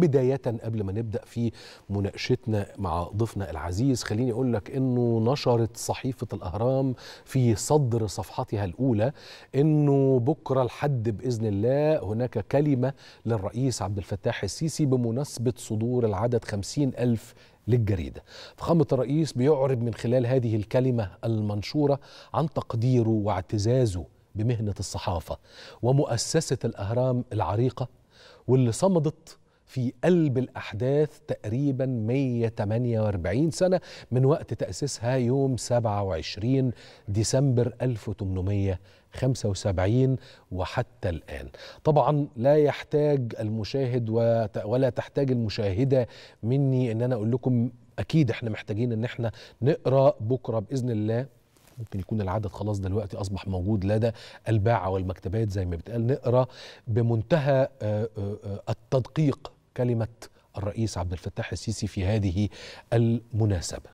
بداية قبل ما نبدأ في مناقشتنا مع ضيفنا العزيز خليني أقول لك أنه نشرت صحيفة الأهرام في صدر صفحتها الأولى أنه بكرة الحد بإذن الله هناك كلمة للرئيس عبد الفتاح السيسي بمناسبة صدور العدد 50 ألف للجريدة فخامة الرئيس بيعرب من خلال هذه الكلمة المنشورة عن تقديره واعتزازه بمهنة الصحافة ومؤسسة الأهرام العريقة واللي صمدت في قلب الأحداث تقريبا 148 سنة من وقت تأسيسها يوم 27 ديسمبر 1875 وحتى الآن طبعا لا يحتاج المشاهد ولا تحتاج المشاهدة مني أن أنا أقول لكم أكيد إحنا محتاجين أن إحنا نقرأ بكرة بإذن الله ممكن يكون العدد خلاص دلوقتي اصبح موجود لدى الباعه والمكتبات زي ما بتقال نقرا بمنتهى آه، آه، آه، التدقيق كلمه الرئيس عبد الفتاح السيسي في هذه المناسبه